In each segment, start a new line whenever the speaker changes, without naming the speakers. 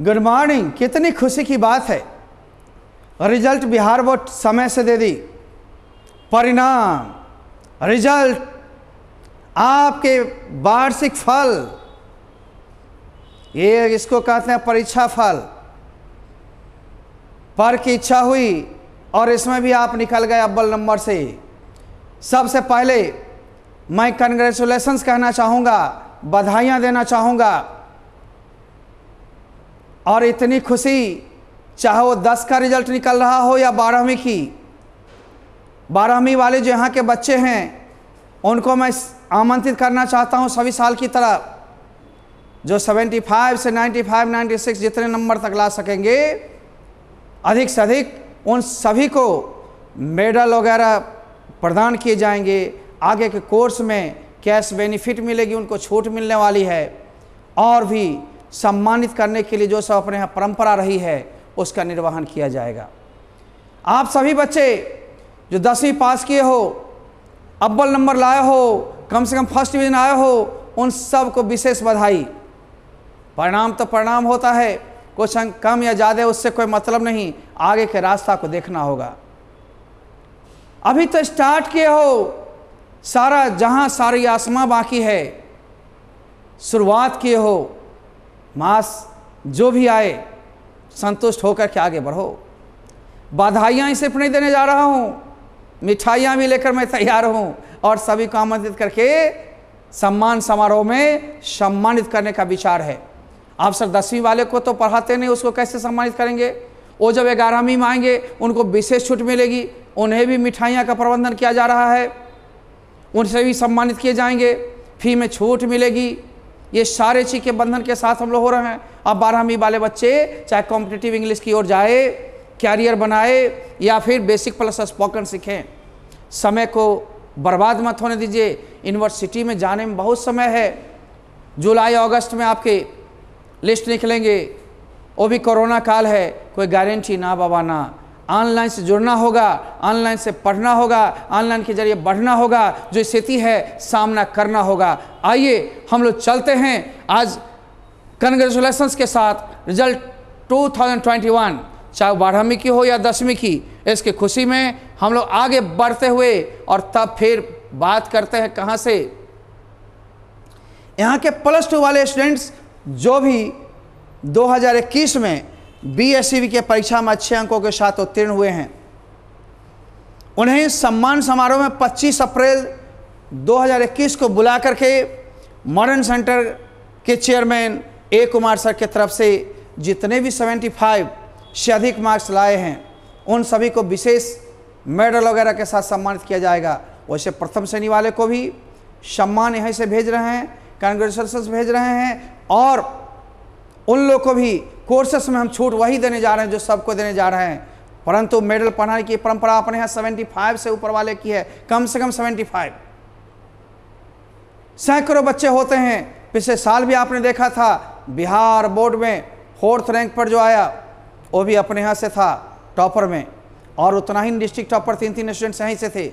good morning कितनी खुशी की बात है रिजल्ट बिहार बोर्ड समय से दे दी परिणाम रिजल्ट आपके वार्षिक फल ये इसको कहते हैं परीक्षा फल पर की इच्छा हुई और इसमें भी आप निकल गए अव्वल नंबर से सबसे पहले मैं कंग्रेचुलेशंस कहना चाहूँगा बधाइयाँ देना चाहूँगा और इतनी खुशी चाहे वो दस का रिजल्ट निकल रहा हो या बारहवीं की बारहवीं वाले जो यहाँ के बच्चे हैं उनको मैं आमंत्रित करना चाहता हूँ सभी साल की तरफ जो 75 से 95, 96 जितने नंबर तक ला सकेंगे अधिक से अधिक उन सभी को मेडल वगैरह प्रदान किए जाएंगे आगे के कोर्स में कैश बेनिफिट मिलेगी उनको छूट मिलने वाली है और भी सम्मानित करने के लिए जो सब अपने यहाँ परंपरा रही है उसका निर्वहन किया जाएगा आप सभी बच्चे जो दसवीं पास किए हो अव्वल नंबर लाए हो कम से कम फर्स्ट डिविजन आए हो उन सब को विशेष बधाई परिणाम तो परिणाम होता है कुछ अंक कम या ज़्यादा उससे कोई मतलब नहीं आगे के रास्ता को देखना होगा अभी तो स्टार्ट किए हो सारा जहां सारी आसमां बाकी है शुरुआत किए हो मास जो भी आए संतुष्ट होकर के आगे बढ़ो बधाइयाँ ही सिर्फ नहीं देने जा रहा हूँ मिठाइयाँ भी लेकर मैं तैयार हूँ और सभी को आमंत्रित करके सम्मान समारोह में सम्मानित करने का विचार है आप सर दसवीं वाले को तो पढ़ाते नहीं उसको कैसे सम्मानित करेंगे वो जब ग्यारहवीं में आएंगे उनको विशेष छूट मिलेगी उन्हें भी मिठाइयाँ का प्रबंधन किया जा रहा है उनसे भी सम्मानित किए जाएंगे फी में छूट मिलेगी ये सारे चीज़ के बंधन के साथ हम लोग हो रहे हैं अब बारहवीं वाले बच्चे चाहे कॉम्पिटिटिव इंग्लिश की ओर जाए कैरियर बनाए या फिर बेसिक प्लस स्पोकन सीखें समय को बर्बाद मत होने दीजिए यूनिवर्सिटी में जाने में बहुत समय है जुलाई अगस्त में आपके लिस्ट निकलेंगे वो भी कोरोना काल है कोई गारंटी ना बाबा ना ऑनलाइन से जुड़ना होगा ऑनलाइन से पढ़ना होगा ऑनलाइन के जरिए बढ़ना होगा जो स्थिति है सामना करना होगा आइए हम लोग चलते हैं आज कंग्रेचुलेशन के साथ रिजल्ट 2021 चाहे बारहवीं की हो या दसवीं की इसकी खुशी में हम लोग आगे बढ़ते हुए और तब फिर बात करते हैं कहाँ से यहाँ के प्लस टू वाले स्टूडेंट्स जो भी 2021 में बी के परीक्षा में अच्छे अंकों के साथ उत्तीर्ण हुए हैं उन्हें सम्मान समारोह में 25 अप्रैल 2021 को बुला करके मॉडर्न सेंटर के चेयरमैन ए कुमार सर के तरफ से जितने भी 75 से अधिक मार्क्स लाए हैं उन सभी को विशेष मेडल वगैरह के साथ सम्मानित किया जाएगा वैसे प्रथम श्रेणी वाले को भी सम्मान यहीं से भेज रहे हैं कॉन्ग्रेचुलेसन भेज रहे हैं और उन लोग को भी कोर्सेस में हम छूट वही देने जा रहे हैं जो सबको देने जा रहे हैं परंतु मेडल पढ़ाने की परंपरा अपने यहाँ सेवेंटी फाइव से ऊपर वाले की है कम से कम सेवेंटी फाइव सैकड़ों बच्चे होते हैं पिछले साल भी आपने देखा था बिहार बोर्ड में फोर्थ रैंक पर जो आया वो भी अपने यहाँ से था टॉपर में और उतना ही डिस्ट्रिक्ट टॉपर तीन तीन स्टूडेंट यहीं से थे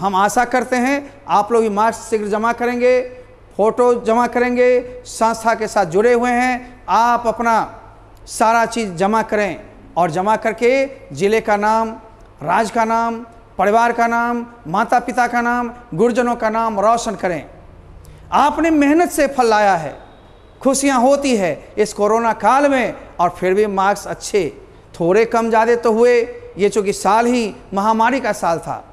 हम आशा करते हैं आप लोग भी मार्क्स शीघ्र जमा करेंगे फोटो जमा करेंगे संस्था के साथ जुड़े हुए हैं आप अपना सारा चीज़ जमा करें और जमा करके ज़िले का नाम राज का नाम परिवार का नाम माता पिता का नाम गुरुजनों का नाम रोशन करें आपने मेहनत से फल लाया है खुशियाँ होती है इस कोरोना काल में और फिर भी मार्क्स अच्छे थोड़े कम ज़्यादा तो हुए ये चूँकि साल ही महामारी का साल था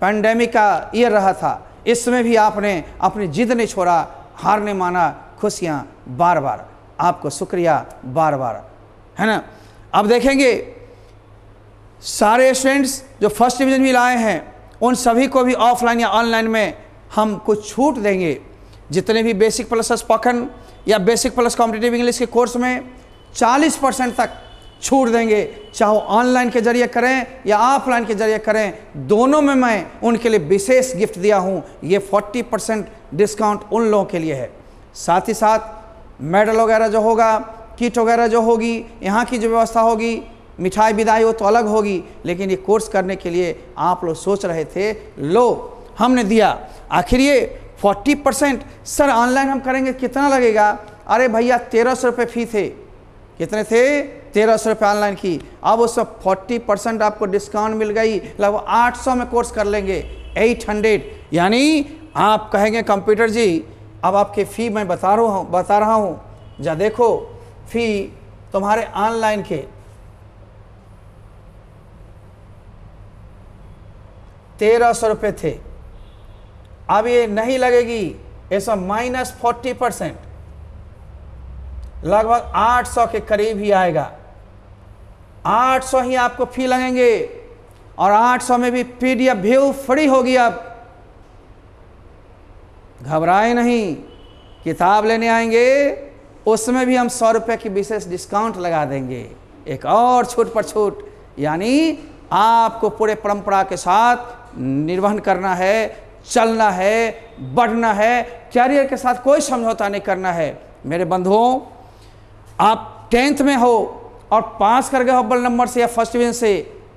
पैंडेमिक का ईयर रहा था इसमें भी आपने अपनी जिद नहीं छोड़ा हार नहीं माना खुशियाँ बार बार आपको शुक्रिया बार बार है ना अब देखेंगे सारे स्टूडेंट्स जो फर्स्ट डिवीजन भी लाए हैं उन सभी को भी ऑफलाइन या ऑनलाइन में हम कुछ छूट देंगे जितने भी बेसिक प्लस स्पोकन या बेसिक प्लस कॉम्पिटेटिव इंग्लिश के कोर्स में 40 परसेंट तक छूट देंगे चाहे ऑनलाइन के जरिए करें या ऑफलाइन के जरिए करें दोनों में मैं उनके लिए विशेष गिफ्ट दिया हूँ ये 40 परसेंट डिस्काउंट उन लोगों के लिए है साथ ही साथ मेडल वगैरह जो होगा किट वगैरह जो होगी यहाँ की जो व्यवस्था होगी मिठाई विदाई वो तो अलग होगी लेकिन ये कोर्स करने के लिए आप लोग सोच रहे थे लो हमने दिया आखिर ये फोर्टी परसेंट सर ऑनलाइन हम करेंगे कितना लगेगा अरे भैया तेरह सौ रुपये फी थे कितने थे तेरह सौ रुपये ऑनलाइन की अब उस सब फोर्टी परसेंट आपको डिस्काउंट मिल गई लगभग आठ सौ में कोर्स कर लेंगे एट हंड्रेड यानी आप कहेंगे कंप्यूटर जी अब आपके फ़ी मैं बता रहा हूँ बता रहा हूँ जा देखो फ़ी तुम्हारे ऑनलाइन के तेरह सौ रुपये थे अब ये नहीं लगेगी ऐसा माइनस फोर्टी परसेंट लगभग आठ सौ के करीब ही आएगा आठ सौ ही आपको फी लगेंगे और आठ सौ में भी पीडीएफ व्यू फ्री होगी अब घबराए नहीं किताब लेने आएंगे उसमें भी हम सौ रुपये की विशेष डिस्काउंट लगा देंगे एक और छूट पर छूट यानी आपको पूरे परंपरा के साथ निर्वहन करना है चलना है बढ़ना है कैरियर के साथ कोई समझौता नहीं करना है मेरे बंधुओं आप टेंथ में हो और पास कर गए हो अब्बल नंबर से या फर्स्ट डिविजन से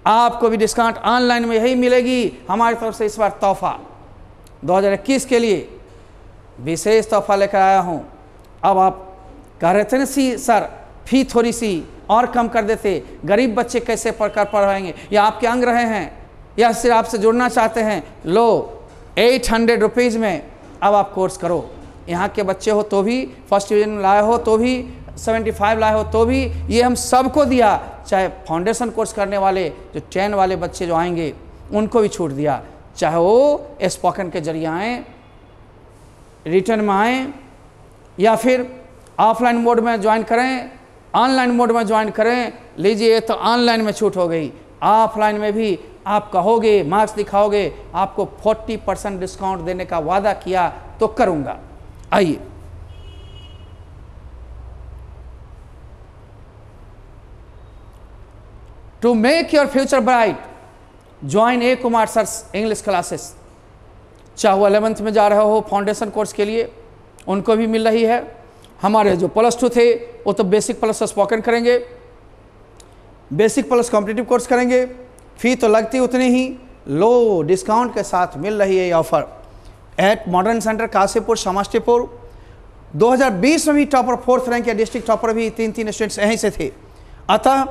आपको भी डिस्काउंट ऑनलाइन में यही मिलेगी हमारी तरफ से इस बार तोहफा 2021 के लिए विशेष तोहफा लेकर आया हूँ अब आप कह रहे थे ना सी सर फी थोड़ी सी और कम कर देते गरीब बच्चे कैसे पढ़कर पढ़ाएंगे या आपके अंग रहे हैं या सिर्फ आपसे जुड़ना चाहते हैं लो एट हंड्रेड रुपीज़ में अब आप कोर्स करो यहाँ के बच्चे हो तो भी फर्स्ट में लाए हो तो भी सेवेंटी फाइव लाए हो तो भी ये हम सबको दिया चाहे फाउंडेशन कोर्स करने वाले जो टेन वाले बच्चे जो आएंगे उनको भी छूट दिया चाहे वो स्पोकन के जरिए आएँ रिटर्न में आएँ या फिर ऑफलाइन मोड में ज्वाइन करें ऑनलाइन मोड में ज्वाइन करें लीजिए तो ऑनलाइन में छूट हो गई ऑफलाइन में भी आप कहोगे मार्क्स दिखाओगे आपको 40 परसेंट डिस्काउंट देने का वादा किया तो करूंगा आइए to make your future bright join A Kumar sir English classes चाहे वो अलेवंथ में जा रहे हो फाउंडेशन कोर्स के लिए उनको भी मिल रही है हमारे जो प्लस टू थे वो तो बेसिक प्लस स्पोकन करेंगे बेसिक प्लस कॉम्पिटेटिव कोर्स करेंगे फ़ी तो लगती उतनी ही लो डिस्काउंट के साथ मिल रही है ये offer at modern centre Kashipur Samastipur 2020 में भी टॉपर फोर्थ रैंक या डिस्ट्रिक्ट टॉपर भी तीन तीन स्टूडेंट्स यहीं से थे अतः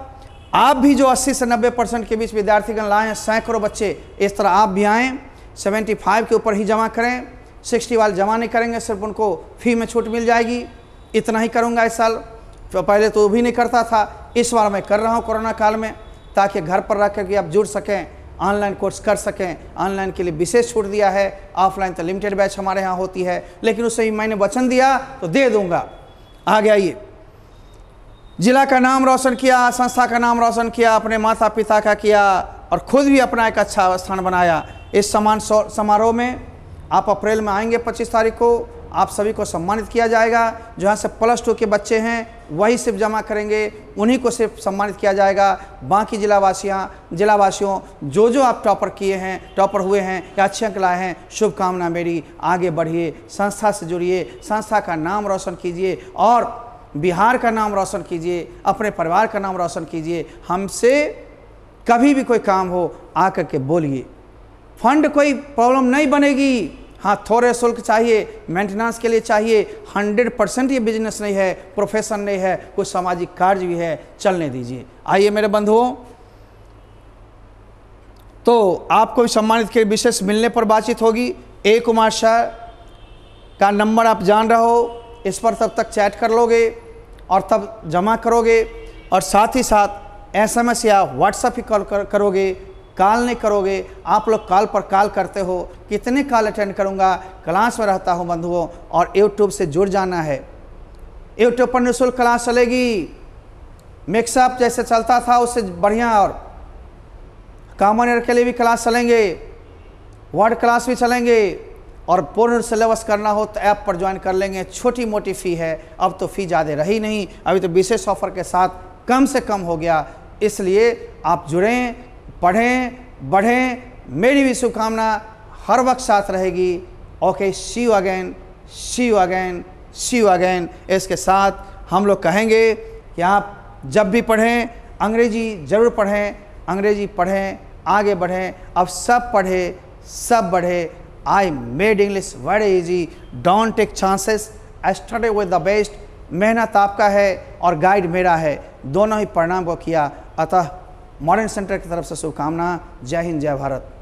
आप भी जो 80 से 90 परसेंट के बीच विद्यार्थीगण लाएँ सैकड़ों बच्चे इस तरह आप भी आएँ 75 के ऊपर ही जमा करें 60 वाले जमा नहीं करेंगे सिर्फ उनको फ़ी में छूट मिल जाएगी इतना ही करूँगा इस साल तो पहले तो भी नहीं करता था इस बार मैं कर रहा हूँ कोरोना काल में ताकि घर पर रह करके आप जुड़ सकें ऑनलाइन कोर्स कर सकें ऑनलाइन के लिए विशेष छूट दिया है ऑफलाइन तो लिमिटेड बैच हमारे यहाँ होती है लेकिन उसे ही मैंने वचन दिया तो दे दूंगा आ गया ये जिला का नाम रोशन किया संस्था का नाम रोशन किया अपने माता पिता का किया और खुद भी अपना एक अच्छा स्थान बनाया इस समान समारोह में आप अप्रैल में आएंगे 25 तारीख को आप सभी को सम्मानित किया जाएगा जहाँ से प्लस टू के बच्चे हैं वही सिर्फ जमा करेंगे उन्हीं को सिर्फ सम्मानित किया जाएगा बाकी जिलावासियाँ जिलावासियों जो जो आप टॉपर किए हैं टॉपर हुए हैं या अच्छे अंक लाए हैं शुभकामना मेरी आगे बढ़िए संस्था से जुड़िए संस्था का नाम रोशन कीजिए और बिहार का नाम रोशन कीजिए अपने परिवार का नाम रोशन कीजिए हमसे कभी भी कोई काम हो आकर के बोलिए फंड कोई प्रॉब्लम नहीं बनेगी हाँ थोड़े शुल्क चाहिए मेंटेनेंस के लिए चाहिए हंड्रेड परसेंट ये बिजनेस नहीं है प्रोफेशन नहीं है कोई सामाजिक कार्य भी है चलने दीजिए आइए मेरे बंधुओं तो आपको भी सम्मानित के विशेष मिलने पर बातचीत होगी ए कुमार शाह का नंबर आप जान रहे हो इस पर तब तक चैट कर लोगे और तब जमा करोगे और साथ ही साथ एस एम एस या व्हाट्सएप ही कॉल कर, करोगे कॉल नहीं करोगे आप लोग कॉल पर कॉल करते हो कितने कॉल अटेंड करूँगा क्लास में रहता हूँ बंधुओं और यूट्यूब से जुड़ जाना है यूट्यूब पर निःशुल्क क्लास चलेगी मिक्सअप जैसे चलता था उससे बढ़िया और कॉमन एयर के लिए भी क्लास चलेंगे वर्ड क्लास भी चलेंगे और पूर्ण सिलेबस करना हो तो ऐप पर ज्वाइन कर लेंगे छोटी मोटी फ़ी है अब तो फ़ी ज़्यादा रही नहीं अभी तो विशेष ऑफर के साथ कम से कम हो गया इसलिए आप जुड़ें पढ़ें बढ़ें मेरी भी शुभकामना हर वक्त साथ रहेगी okay see you again see you again see you again इसके साथ हम लोग कहेंगे कि आप जब भी पढ़ें अंग्रेजी ज़रूर पढ़ें अंग्रेजी पढ़ें आगे बढ़ें अब सब पढ़े सब बढ़े I made English very easy don't take chances study with the best मेहनत आपका है और गाइड मेरा है दोनों ही परिणाम को किया अतः मॉडर्न सेंटर की तरफ से शुभकामना जय हिंद जय भारत